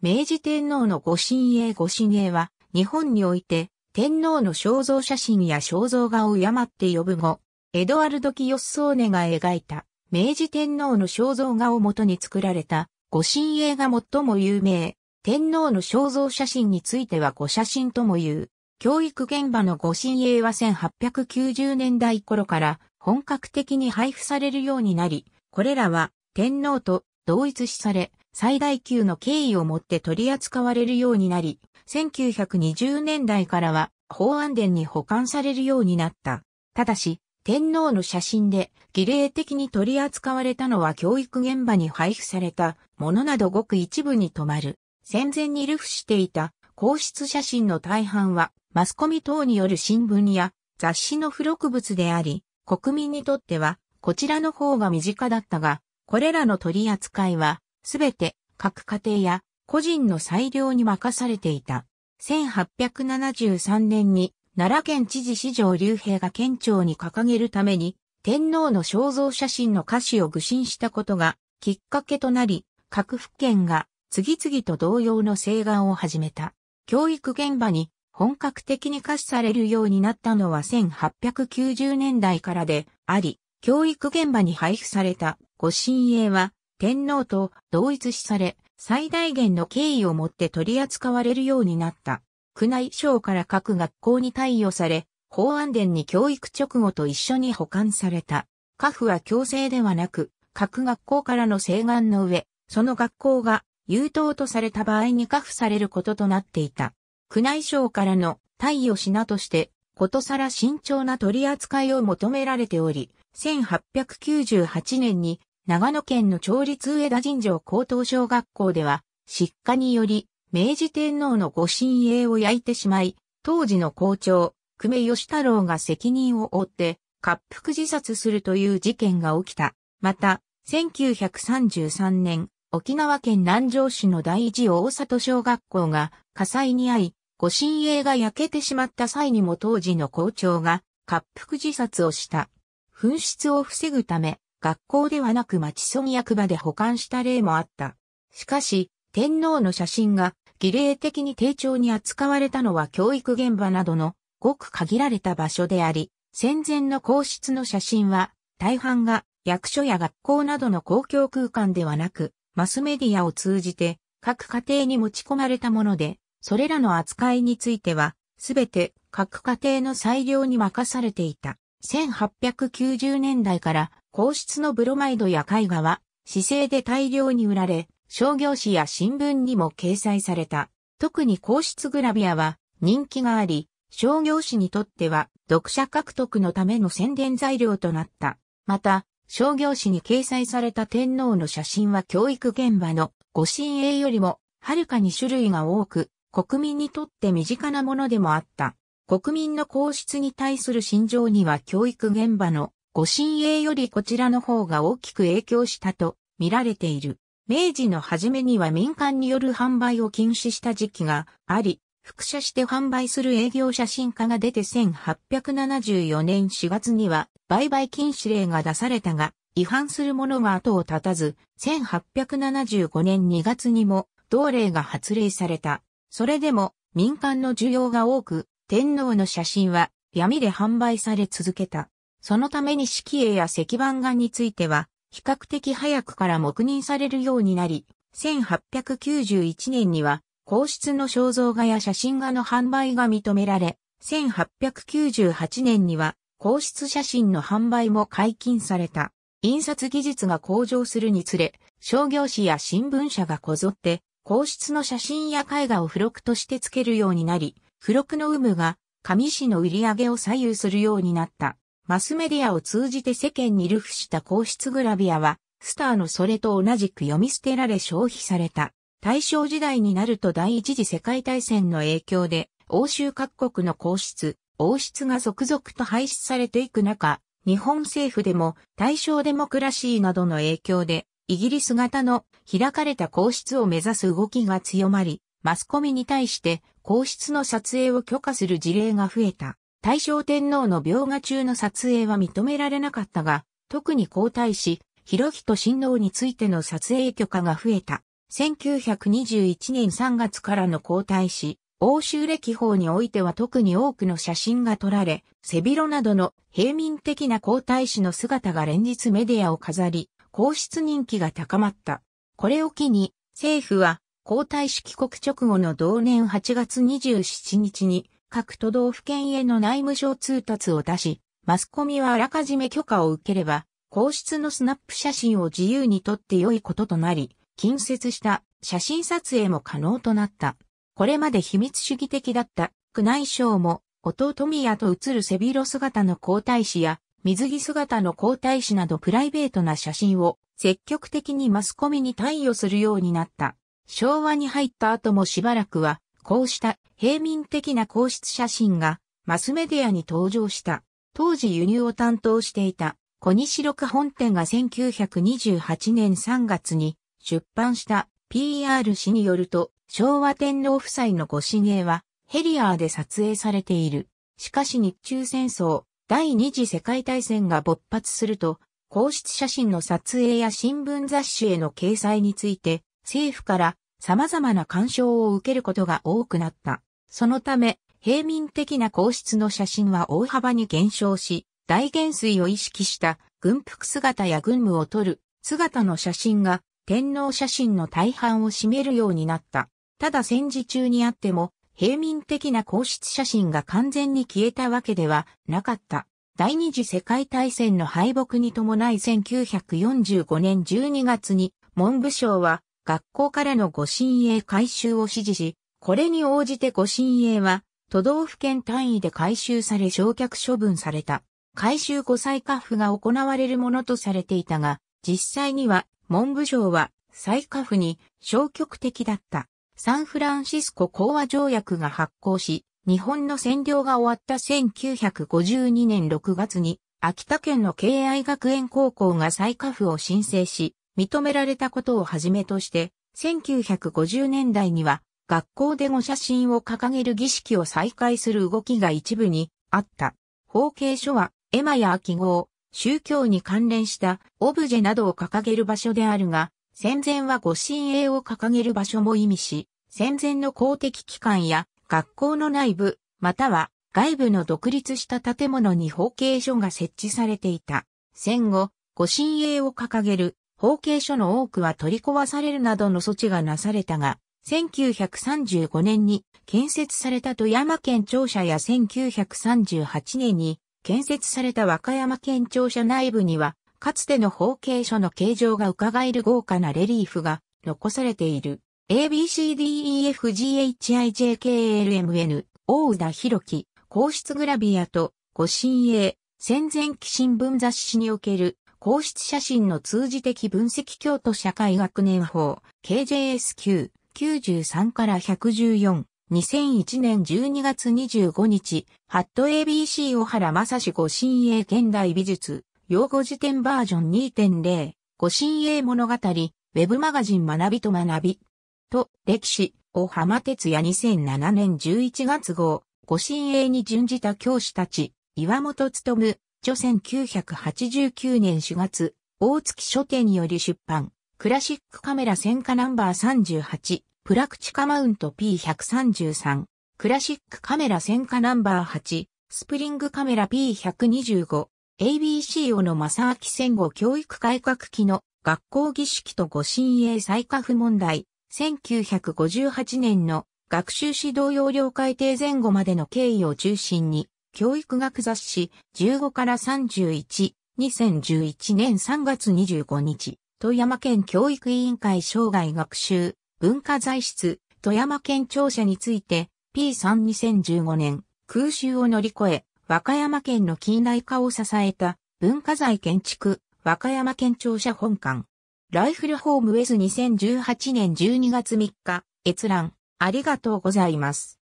明治天皇の御神影御神影は、日本において、天皇の肖像写真や肖像画を敬って呼ぶ語、エドワルド・キヨッソーネが描いた、明治天皇の肖像画をもとに作られた、御神影が最も有名。天皇の肖像写真については御写真とも言う。教育現場の御神影は1890年代頃から本格的に配布されるようになり、これらは天皇と同一視され、最大級の敬意を持って取り扱われるようになり、1920年代からは法案殿に保管されるようになった。ただし、天皇の写真で儀礼的に取り扱われたのは教育現場に配布されたものなどごく一部に止まる。戦前に流布していた皇室写真の大半はマスコミ等による新聞や雑誌の付録物であり、国民にとってはこちらの方が身近だったが、これらの取り扱いはすべて各家庭や個人の裁量に任されていた。1873年に奈良県知事史上竜兵が県庁に掲げるために天皇の肖像写真の歌詞を具申したことがきっかけとなり、各府県が次々と同様の請願を始めた。教育現場に本格的に可視されるようになったのは1890年代からであり、教育現場に配布された御神鋭は天皇と同一視され、最大限の敬意を持って取り扱われるようになった。宮内省から各学校に貸与され、法案殿に教育直後と一緒に保管された。家父は強制ではなく、各学校からの請願の上、その学校が優等とされた場合に家父されることとなっていた。宮内省からの貸与品として、ことさら慎重な取り扱いを求められており、1898年に長野県の町立上田神城高等小学校では、失火により、明治天皇のご神影を焼いてしまい、当時の校長、久米義太郎が責任を負って、滑腹自殺するという事件が起きた。また、1933年、沖縄県南城市の第一大里小学校が火災に遭い、ご神影が焼けてしまった際にも当時の校長が滑腹自殺をした。紛失を防ぐため、学校ではなく町村役場で保管した例もあった。しかし、天皇の写真が儀礼的に丁重に扱われたのは教育現場などのごく限られた場所であり、戦前の皇室の写真は大半が役所や学校などの公共空間ではなく、マスメディアを通じて各家庭に持ち込まれたもので、それらの扱いについては、すべて各家庭の裁量に任されていた。1890年代から皇室のブロマイドや絵画は、市政で大量に売られ、商業誌や新聞にも掲載された。特に皇室グラビアは人気があり、商業誌にとっては読者獲得のための宣伝材料となった。また、商業誌に掲載された天皇の写真は教育現場のご神栄よりもはるかに種類が多く、国民にとって身近なものでもあった。国民の皇室に対する心情には教育現場のご親衛よりこちらの方が大きく影響したと見られている。明治の初めには民間による販売を禁止した時期があり、複写して販売する営業写真家が出て1874年4月には売買禁止令が出されたが、違反する者は後を絶たず、1875年2月にも同令が発令された。それでも民間の需要が多く、天皇の写真は闇で販売され続けた。そのために色絵や石板画については、比較的早くから黙認されるようになり、1891年には、皇室の肖像画や写真画の販売が認められ、1898年には、皇室写真の販売も解禁された。印刷技術が向上するにつれ、商業誌や新聞社がこぞって、皇室の写真や絵画を付録として付けるようになり、付録の有無が紙紙の売り上げを左右するようになった。マスメディアを通じて世間に流布した皇室グラビアは、スターのそれと同じく読み捨てられ消費された。大正時代になると第一次世界大戦の影響で、欧州各国の皇室、王室が続々と廃止されていく中、日本政府でも大正デモクラシーなどの影響で、イギリス型の開かれた皇室を目指す動きが強まり、マスコミに対して皇室の撮影を許可する事例が増えた。大正天皇の描画中の撮影は認められなかったが、特に皇太子、広人親王についての撮影許可が増えた。1921年3月からの皇太子、欧州歴法においては特に多くの写真が撮られ、背広などの平民的な皇太子の姿が連日メディアを飾り、皇室人気が高まった。これを機に、政府は皇太子帰国直後の同年8月27日に各都道府県への内務省通達を出し、マスコミはあらかじめ許可を受ければ、皇室のスナップ写真を自由に撮って良いこととなり、近接した写真撮影も可能となった。これまで秘密主義的だった宮内省も弟宮と写る背広姿の皇太子や水着姿の皇太子などプライベートな写真を積極的にマスコミに対応するようになった。昭和に入った後もしばらくは、こうした平民的な皇室写真がマスメディアに登場した。当時輸入を担当していた小西六本店が1928年3月に出版した PR 誌によると昭和天皇夫妻のご死芸はヘリアーで撮影されている。しかし日中戦争第二次世界大戦が勃発すると皇室写真の撮影や新聞雑誌への掲載について政府から様々な干渉を受けることが多くなった。そのため、平民的な皇室の写真は大幅に減少し、大元帥を意識した軍服姿や軍務を取る姿の写真が天皇写真の大半を占めるようになった。ただ戦時中にあっても、平民的な皇室写真が完全に消えたわけではなかった。第二次世界大戦の敗北に伴い1945年12月に文部省は学校からの御身衛回収を指示し、これに応じて御身鋭は都道府県単位で回収され焼却処分された。回収後再カフが行われるものとされていたが、実際には文部省は再カフに消極的だった。サンフランシスコ講和条約が発効し、日本の占領が終わった1952年6月に、秋田県の敬愛学園高校が再カフを申請し、認められたことをはじめとして、1950年代には学校でご写真を掲げる儀式を再開する動きが一部にあった。法慶書は、絵馬や記号、宗教に関連したオブジェなどを掲げる場所であるが、戦前はご神栄を掲げる場所も意味し、戦前の公的機関や学校の内部、または外部の独立した建物に法慶書が設置されていた。戦後、ご神栄を掲げる法刑書の多くは取り壊されるなどの措置がなされたが、1935年に建設された富山県庁舎や1938年に建設された和歌山県庁舎内部には、かつての法刑書の形状が伺える豪華なレリーフが残されている。ABCDEFGHIJKLMN、大宇田博樹、皇室グラビアと、ご新鋭、戦前期新聞雑誌における皇室写真の通じ的分析京都社会学年法 KJSQ 93から114 2001年12月25日、ハット ABC 小原正史ご新鋭現代美術、用語辞典バージョン2.0、ご新鋭物語、ウェブマガジン学びと学び、と、歴史、小浜哲也2007年11月号、ご新鋭に準じた教師たち、岩本勤、著1989年4月、大月書店により出版、クラシックカメラ戦火ナンバー38、プラクチカマウント P133、クラシックカメラ戦火ナンバー8、スプリングカメラ P125、ABC 小野正明戦後教育改革期の学校儀式とご親衛再科譜問題、1958年の学習指導要領改定前後までの経緯を中心に、教育学雑誌15から31、2011年3月25日、富山県教育委員会生涯学習、文化財室、富山県庁舎について、P32015 年、空襲を乗り越え、和歌山県の近代化を支えた、文化財建築、和歌山県庁舎本館。ライフルホームウェズ2018年12月3日、閲覧、ありがとうございます。